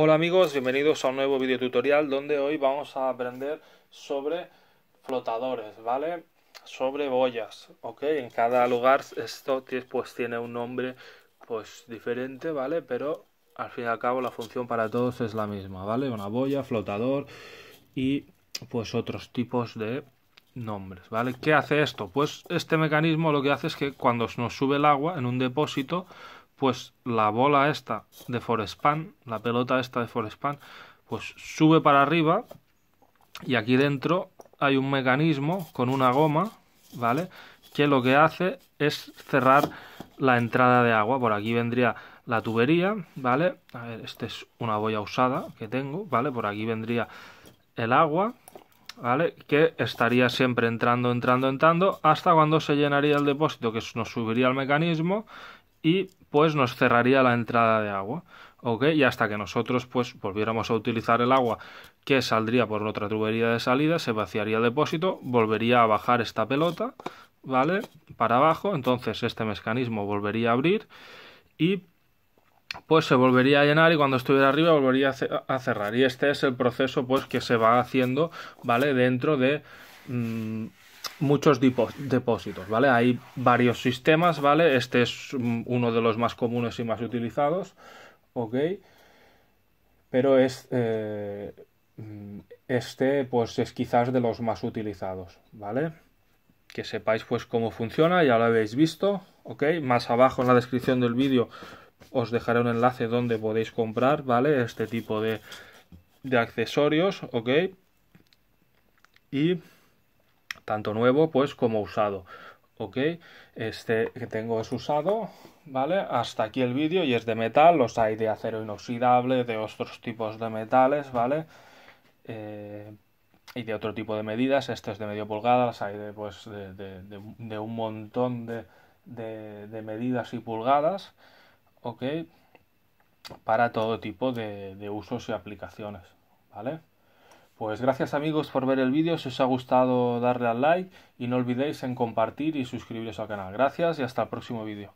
Hola amigos, bienvenidos a un nuevo video tutorial donde hoy vamos a aprender sobre flotadores, ¿vale? Sobre boyas, ¿ok? En cada lugar esto pues tiene un nombre pues diferente, ¿vale? Pero al fin y al cabo la función para todos es la misma, ¿vale? Una boya, flotador y pues otros tipos de nombres, ¿vale? ¿Qué hace esto? Pues este mecanismo lo que hace es que cuando nos sube el agua en un depósito, pues la bola esta de Forespan, la pelota esta de Forespan, pues sube para arriba y aquí dentro hay un mecanismo con una goma, ¿vale? Que lo que hace es cerrar la entrada de agua. Por aquí vendría la tubería, ¿vale? A ver, esta es una boya usada que tengo, ¿vale? Por aquí vendría el agua, ¿vale? Que estaría siempre entrando, entrando, entrando, hasta cuando se llenaría el depósito, que nos subiría el mecanismo y pues nos cerraría la entrada de agua. ¿ok? Y hasta que nosotros pues volviéramos a utilizar el agua que saldría por otra tubería de salida, se vaciaría el depósito, volvería a bajar esta pelota, ¿vale? Para abajo, entonces este mecanismo volvería a abrir y pues se volvería a llenar y cuando estuviera arriba volvería a cerrar. Y este es el proceso pues que se va haciendo, ¿vale? Dentro de... Mm, muchos depósitos, ¿vale? Hay varios sistemas, ¿vale? Este es mm, uno de los más comunes y más utilizados, ¿ok? Pero es, eh, mm, este, pues es quizás de los más utilizados, ¿vale? Que sepáis, pues, cómo funciona, ya lo habéis visto, ¿ok? Más abajo en la descripción del vídeo os dejaré un enlace donde podéis comprar, ¿vale? Este tipo de, de accesorios, ¿ok? Y tanto nuevo pues como usado. ¿ok? Este que tengo es usado, ¿vale? Hasta aquí el vídeo y es de metal, los hay de acero inoxidable, de otros tipos de metales, ¿vale? Eh, y de otro tipo de medidas, este es de medio pulgada, hay de, pues, un montón de, medidas y pulgadas, ¿ok? Para todo tipo de, usos y aplicaciones, ¿vale? Pues gracias amigos por ver el vídeo, si os ha gustado darle al like y no olvidéis en compartir y suscribiros al canal. Gracias y hasta el próximo vídeo.